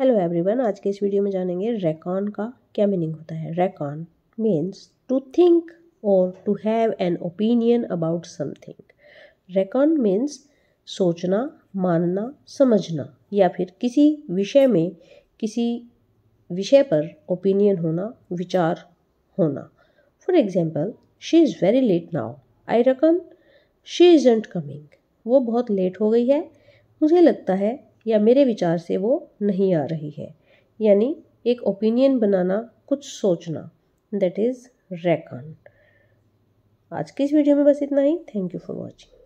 hello everyone आज के इस वीडियो में जानेंगे रेकॉन का क्या मीनिंग होता है रेकॉन मीन्स टू थिंक और to have an opinion about something reckon means सोचना मानना समझना या फिर किसी विषय में किसी विषय पर ओपिनियन होना विचार होना for example she is very late now I reckon she is coming वो बहुत लेट हो गई है मुझे लगता है या मेरे विचार से वो नहीं आ रही है यानी एक ओपिनियन बनाना कुछ सोचना दैट इज़ रैकन आज के इस वीडियो में बस इतना ही थैंक यू फॉर वॉचिंग